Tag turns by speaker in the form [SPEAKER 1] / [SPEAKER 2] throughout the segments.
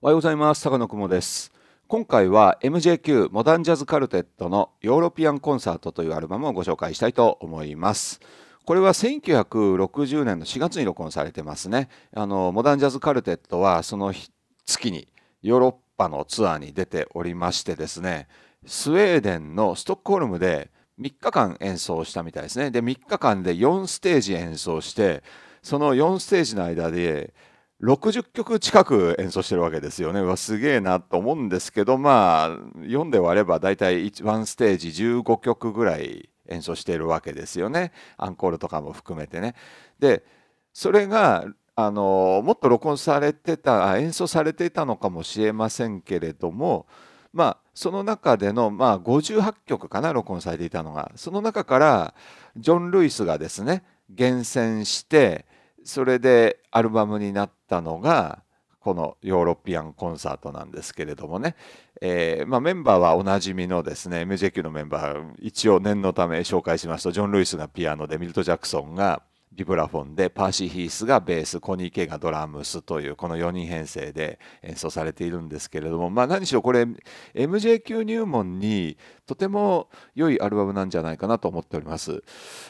[SPEAKER 1] おはようございます高野雲です今回は MJQ モダンジャズカルテットのヨーロピアンコンサートというアルバムをご紹介したいと思いますこれは1960年の4月に録音されてますねあのモダンジャズカルテットはその月にヨーロッパのツアーに出ておりましてですねスウェーデンのストックホルムで3日間演奏したみたいですねで3日間で4ステージ演奏してその4ステージの間で60曲近く演奏してるわけですよね。うわすげえなと思うんですけどまあ読んで割れば大体1ステージ15曲ぐらい演奏しているわけですよねアンコールとかも含めてね。でそれがあのもっと録音されてた演奏されていたのかもしれませんけれどもまあその中での、まあ、58曲かな録音されていたのがその中からジョン・ルイスがですね厳選してそれでアルバムになって、ったのがこのヨーロピアンコンサートなんですけれどもね、えー、まあ、メンバーはおなじみのですね MJQ のメンバー一応念のため紹介しますとジョン・ルイスがピアノでミルト・ジャクソンがビブラフォンでパーシー・ヒースがベースコニー・ケイがドラムスというこの4人編成で演奏されているんですけれどもまあ何しろこれ MJQ 入門にとても良いアルバムなんじゃないかなと思っております。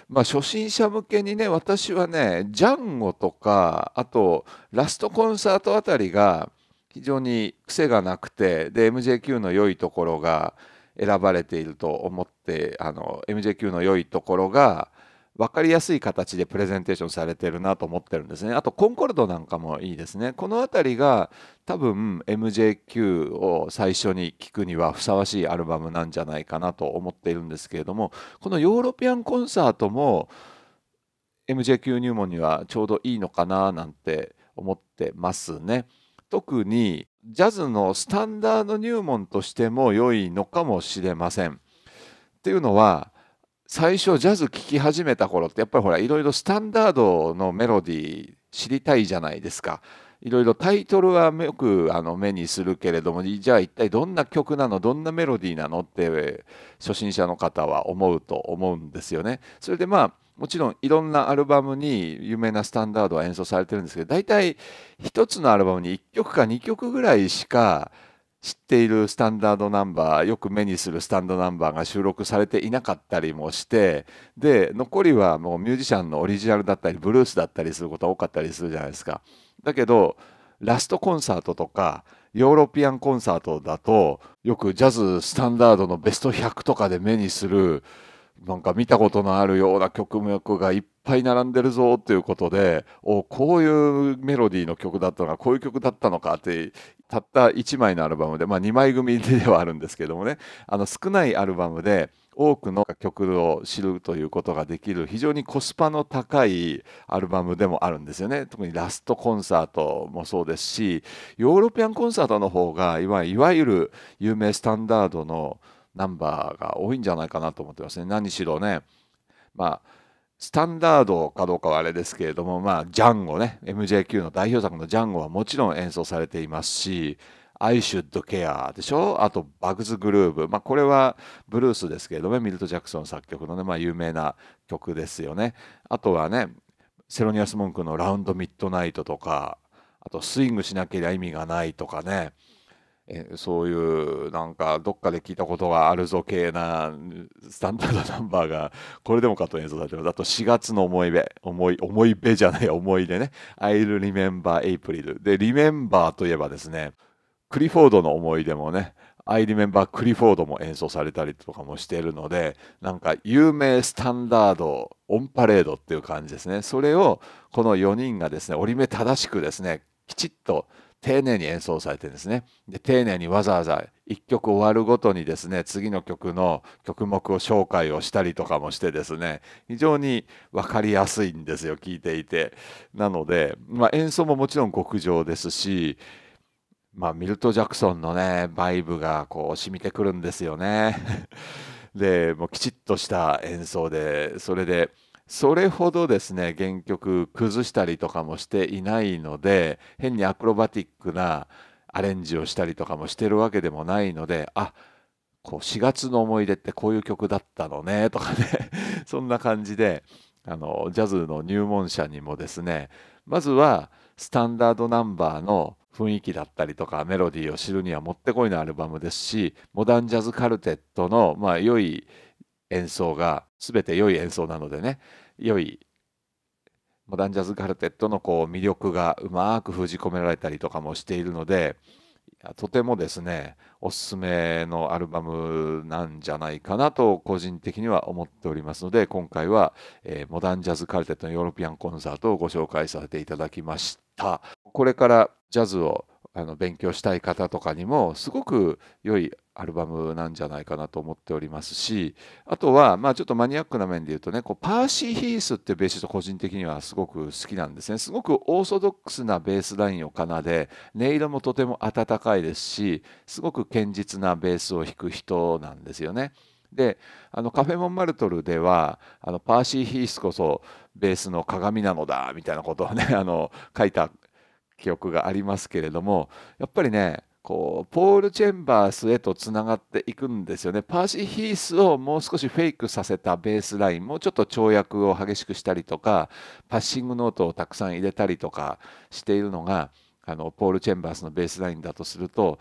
[SPEAKER 1] まあ、初心者向けにね私はねジャンゴとかあとラストコンサートあたりが非常に癖がなくてで MJQ の良いところが選ばれていると思ってあの MJQ の良いところが分かりやすい形でプレゼンテーションされてるなと思ってるんですねあとコンコルドなんかもいいですねこの辺りが多分 MJQ を最初に聞くにはふさわしいアルバムなんじゃないかなと思っているんですけれどもこのヨーロピアンコンサートも MJQ 入門にはちょうどいいのかななんて思ってますね。特にジャズのスタンダード入門としても良いのかもしれません。っていうのは最初ジャズ聴き始めた頃ってやっぱりほらいろいろスタンダードのメロディー知りたいじゃないですか。いろいろタイトルはよくあの目にするけれどもじゃあ一体どんな曲なのどんなメロディーなのって初心者の方は思うと思うんですよね。それでまあもちろんいろんなアルバムに有名なスタンダードは演奏されてるんですけど大体1つのアルバムに1曲か2曲ぐらいしか知っているスタンダードナンバーよく目にするスタンドナンバーが収録されていなかったりもしてで残りはもうミュージシャンのオリジナルだったりブルースだったりすることが多かったりするじゃないですか。だけどラストコンサートとかヨーロピアンコンサートだとよくジャズスタンダードのベスト100とかで目にするなんか見たことのあるような曲目がいっぱい並んでるぞということでおこういうメロディーの曲だったのかこういう曲だったのかってたった1枚のアルバムで、まあ、2枚組ではあるんですけどもねあの少ないアルバムで多くの曲を知るということができる非常にコスパの高いアルバムでもあるんですよね特にラストコンサートもそうですしヨーロピアンコンサートの方がいわゆる有名スタンダードのナンバーが多いんじゃないかなと思ってますね。何しろね、まあ、スタンダードかどうかはあれですけれども、まあ、ジャンゴね、MJQ の代表作のジャンゴはもちろん演奏されていますし、I should care でしょあと、バグズグルーブ。まあ、これはブルースですけれども、ミルト・ジャクソン作曲のね、まあ、有名な曲ですよね。あとはね、セロニアス・モンクのラウンド・ミッドナイトとか、あと、スイングしなければ意味がないとかね、そういうなんかどっかで聞いたことがあるぞ系なスタンダードナンバーがこれでもかと演奏されてますあと4月の思い出思い思い出じゃない 思い出ね I'll remember April でリメンバーといえばですねクリフォードの思い出もねアイ e メンバークリフォードも演奏されたりとかもしてるのでなんか有名スタンダードオンパレードっていう感じですねそれをこの4人がですね折り目正しくですねきちっと丁寧に演奏されてるんですねで丁寧にわざわざ1曲終わるごとにですね次の曲の曲目を紹介をしたりとかもしてですね非常に分かりやすいんですよ聴いていてなので、まあ、演奏ももちろん極上ですしまあ、ミルト・ジャクソンのねバイブがこう染みてくるんですよね。でもうきちっとした演奏でそれでそれほどですね原曲崩したりとかもしていないので変にアクロバティックなアレンジをしたりとかもしてるわけでもないのであこう4月の思い出ってこういう曲だったのねとかね そんな感じであのジャズの入門者にもですねまずはスタンダードナンバーの雰囲気だったりとかメロディーを知るにはもってこいのアルバムですしモダンジャズカルテットのまあ良い演奏がべて良い演奏なのでね良いモダンジャズカルテットのこう魅力がうまく封じ込められたりとかもしているのでとてもですねおすすめのアルバムなんじゃないかなと個人的には思っておりますので今回は、えー、モダンジャズカルテットのヨーロピアンコンサートをご紹介させていただきましたこれからジャズをあの勉強したい方とかにもすごく良いアルバムなんじゃないかなと思っておりますしあとはまあちょっとマニアックな面で言うとねこうパーシー・ヒースってベーシスト個人的にはすごく好きなんですねすごくオーソドックスなベースラインを奏で音色もとても温かいですしすごく堅実なベースを弾く人なんですよね。であのカフェ・モンマルトルではあのパーシー・ヒースこそベースの鏡なのだみたいなことをねあの書いた記憶がありますけれどもやっぱりねこうポール・チェンバースへとつながっていくんですよね。パーシー・ヒースをもう少しフェイクさせたベースラインもうちょっと跳躍を激しくしたりとかパッシングノートをたくさん入れたりとかしているのがあのポール・チェンバースのベースラインだとすると、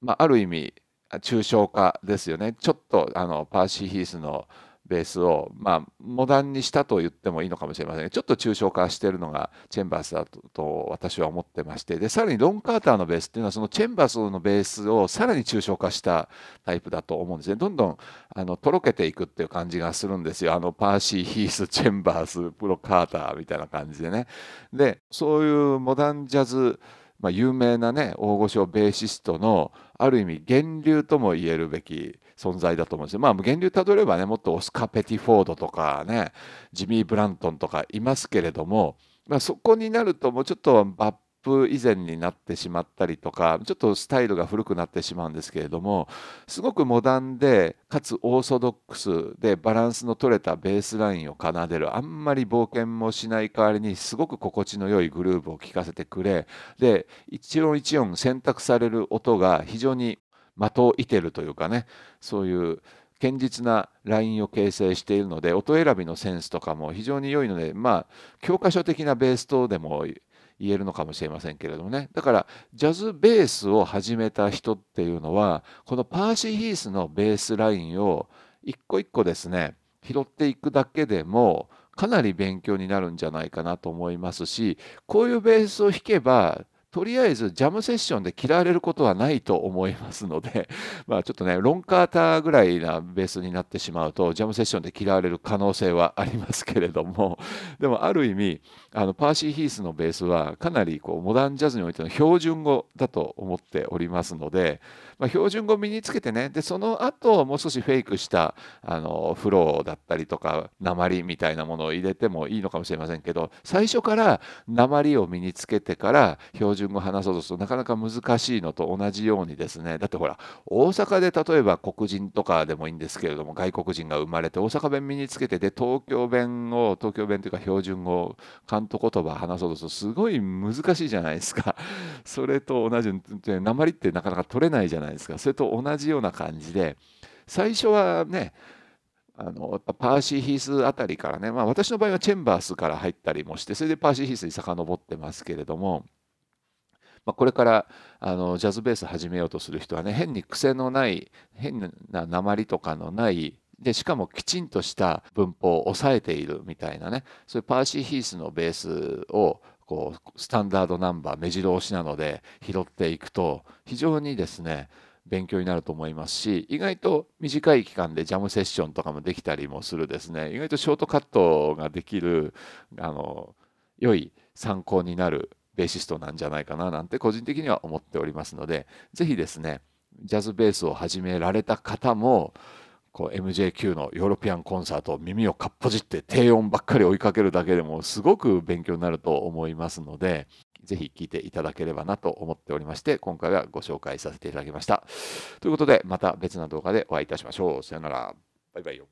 [SPEAKER 1] まあ、ある意味抽象化ですよねちょっとあのパーシー・ヒースのベースを、まあ、モダンにしたと言ってもいいのかもしれませんがちょっと抽象化しているのがチェンバースだと私は思ってましてでさらにロン・カーターのベースっていうのはそのチェンバースのベースをさらに抽象化したタイプだと思うんですねどんどんあのとろけていくっていう感じがするんですよあのパーシー・ヒース・チェンバースプロ・カーターみたいな感じでねでそういうモダンジャズまあ、有名なね大御所ベーシストのある意味源流とも言えるべき存在だと思うんですまあ、源流たどればね、もっとオスカ・ペティフォードとかね、ジミー・ブラントンとかいますけれども、まあ、そこになるともうちょっとバップ以前になってしまったりとかちょっとスタイルが古くなってしまうんですけれどもすごくモダンでかつオーソドックスでバランスの取れたベースラインを奏でるあんまり冒険もしない代わりにすごく心地の良いグルーブを聴かせてくれで一音一音選択される音が非常に的を射てるというかねそういう堅実なラインを形成しているので音選びのセンスとかも非常に良いのでまあ教科書的なベースとでも言えるのかもしれませんけれどもねだからジャズベースを始めた人っていうのはこのパーシー・ヒースのベースラインを一個一個ですね拾っていくだけでもかなり勉強になるんじゃないかなと思いますしこういうベースを弾けばとりあえずジャムセッションで嫌われることはないと思いますので まあちょっとねロンカーターぐらいなベースになってしまうとジャムセッションで嫌われる可能性はありますけれども でもある意味あのパーシー・ヒースのベースはかなりこうモダンジャズにおいての標準語だと思っておりますので、まあ、標準語を身につけてねでその後もう少しフェイクしたあのフローだったりとか鉛みたいなものを入れてもいいのかもしれませんけど最初から鉛を身につけてから標準語を話そうとするとなかなか難しいのと同じようにですねだってほら大阪で例えば黒人とかでもいいんですけれども外国人が生まれて大阪弁身につけてで東京弁を東京弁というか標準語関東言葉話そうとするとすごい難しいじゃないですかそれと同じ鉛ってなかなか取れないじゃないないですかそれと同じような感じで最初はねあのパーシー・ヒースあたりからね、まあ、私の場合はチェンバースから入ったりもしてそれでパーシー・ヒースに遡ってますけれども、まあ、これからあのジャズベース始めようとする人はね変に癖のない変な鉛とかのないでしかもきちんとした文法を抑えているみたいなねそういうパーシー・ヒースのベースをこうスタンダードナンバー目白押しなので拾っていくと非常にですね勉強になると思いますし意外と短い期間でジャムセッションとかもできたりもするですね意外とショートカットができるあの良い参考になるベーシストなんじゃないかななんて個人的には思っておりますので是非ですねジャズベースを始められた方もこう MJQ のヨーロピアンコンサートを耳をかっぽじって低音ばっかり追いかけるだけでもすごく勉強になると思いますのでぜひ聴いていただければなと思っておりまして今回はご紹介させていただきましたということでまた別な動画でお会いいたしましょうさよならバイバイよ